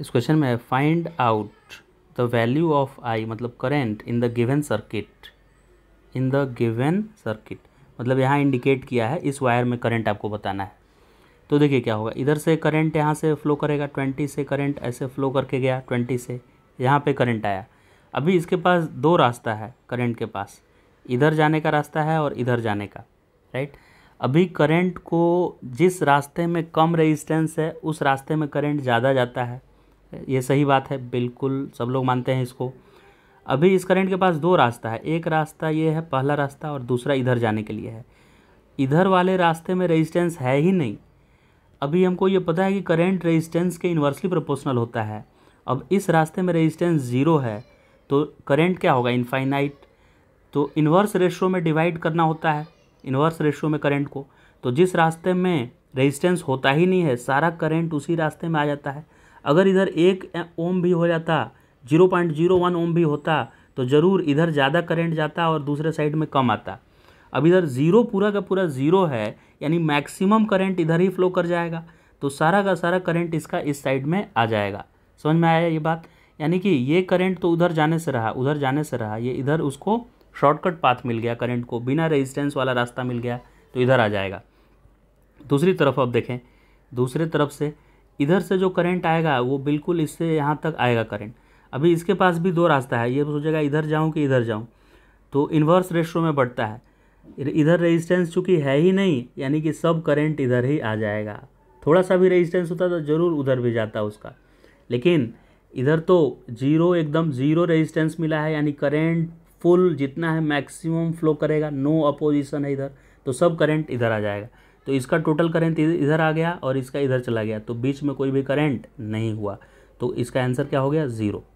इस क्वेश्चन में है find out the value of I मतलब current in the given circuit in the given circuit मतलब यहाँ इंडिकेट किया है इस वायर में करंट आपको बताना है तो देखिए क्या होगा इधर से करंट यहाँ से फ्लो करेगा ट्वेंटी से करंट ऐसे फ्लो करके गया ट्वेंटी से यहाँ पे करंट आया अभी इसके पास दो रास्ता है करंट के पास इधर जाने का रास्ता है और इधर जाने का राइट अभी करंट को जिस रास्ते में कम रेजिस्टेंस है उस रास्ते में करंट ज़्यादा जाता है ये सही बात है बिल्कुल सब लोग मानते हैं इसको अभी इस करंट के पास दो रास्ता है एक रास्ता ये है पहला रास्ता और दूसरा इधर जाने के लिए है इधर वाले रास्ते में रेजिस्टेंस है ही नहीं अभी हमको ये पता है कि करंट रेजिस्टेंस के इन्वर्सली प्रोपोर्शनल होता है अब इस रास्ते में रेजिस्टेंस ज़ीरो है तो करेंट क्या होगा इनफाइनाइट तो इन्वर्स रेशो में डिवाइड करना होता है इन्वर्स रेशो में करेंट को तो जिस रास्ते में रेजिस्टेंस होता ही नहीं है सारा करंट उसी रास्ते में आ जाता है अगर इधर एक ओम भी हो जाता zero point zero one ohm भी होता तो ज़रूर इधर ज़्यादा करंट जाता और दूसरे साइड में कम आता अब इधर ज़ीरो पूरा का पूरा ज़ीरो है यानी मैक्सिमम करंट इधर ही फ्लो कर जाएगा तो सारा का सारा करंट इसका इस साइड में आ जाएगा समझ में आया ये बात यानी कि ये करंट तो उधर जाने से रहा उधर जाने से रहा ये इधर उसको शॉर्टकट पाथ मिल गया करंट को बिना रेजिस्टेंस वाला रास्ता मिल गया तो इधर आ जाएगा दूसरी तरफ अब देखें दूसरे तरफ से इधर से जो करंट आएगा वो बिल्कुल इससे यहाँ तक आएगा करंट अभी इसके पास भी दो रास्ता है ये सोचेगा इधर जाऊँ कि इधर जाऊँ तो इन्वर्स रेशो में बढ़ता है इधर रेजिस्टेंस चूँकि है ही नहीं यानी कि सब करंट इधर ही आ जाएगा थोड़ा सा भी रेजिस्टेंस होता तो ज़रूर उधर भी जाता उसका लेकिन इधर तो जीरो एकदम जीरो रेजिस्टेंस मिला है यानी करंट फुल जितना है मैक्सिमम फ्लो करेगा नो अपोजिशन है इधर तो सब करंट इधर आ जाएगा तो इसका टोटल करंट इधर आ गया और इसका इधर चला गया तो बीच में कोई भी करंट नहीं हुआ तो इसका आंसर क्या हो गया ज़ीरो